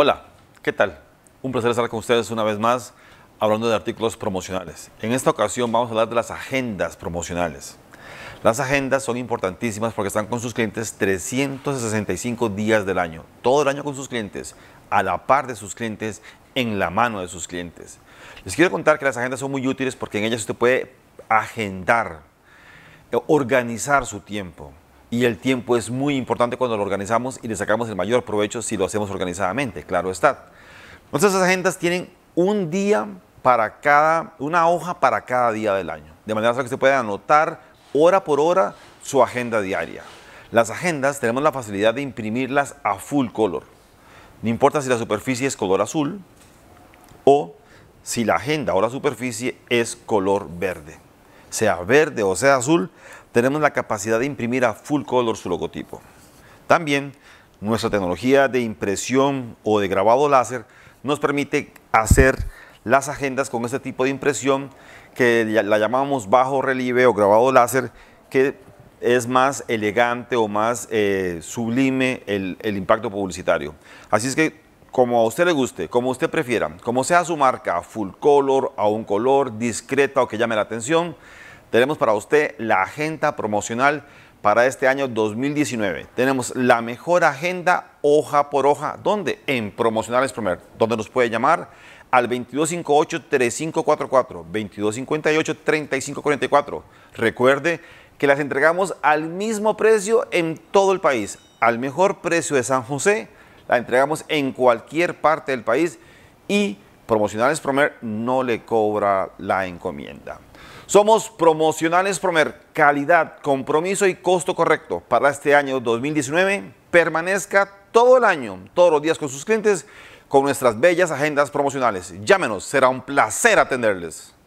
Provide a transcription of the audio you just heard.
Hola, ¿qué tal? Un placer estar con ustedes una vez más hablando de artículos promocionales. En esta ocasión vamos a hablar de las agendas promocionales. Las agendas son importantísimas porque están con sus clientes 365 días del año, todo el año con sus clientes, a la par de sus clientes, en la mano de sus clientes. Les quiero contar que las agendas son muy útiles porque en ellas usted puede agendar, eh, organizar su tiempo y el tiempo es muy importante cuando lo organizamos y le sacamos el mayor provecho si lo hacemos organizadamente, claro está. Nuestras agendas tienen un día para cada, una hoja para cada día del año, de manera que se pueda anotar hora por hora su agenda diaria. Las agendas tenemos la facilidad de imprimirlas a full color. No importa si la superficie es color azul o si la agenda o la superficie es color verde sea verde o sea azul, tenemos la capacidad de imprimir a full color su logotipo. También nuestra tecnología de impresión o de grabado láser nos permite hacer las agendas con este tipo de impresión que la llamamos bajo relieve o grabado láser que es más elegante o más eh, sublime el, el impacto publicitario. Así es que como a usted le guste, como usted prefiera, como sea su marca, full color, a un color, discreta o que llame la atención, tenemos para usted la agenda promocional para este año 2019. Tenemos la mejor agenda hoja por hoja. ¿Dónde? En Promocionales Promer, donde nos puede llamar al 2258-3544, 2258-3544. Recuerde que las entregamos al mismo precio en todo el país, al mejor precio de San José la entregamos en cualquier parte del país y Promocionales Promer no le cobra la encomienda. Somos Promocionales Promer, calidad, compromiso y costo correcto para este año 2019. Permanezca todo el año, todos los días con sus clientes, con nuestras bellas agendas promocionales. Llámenos, será un placer atenderles.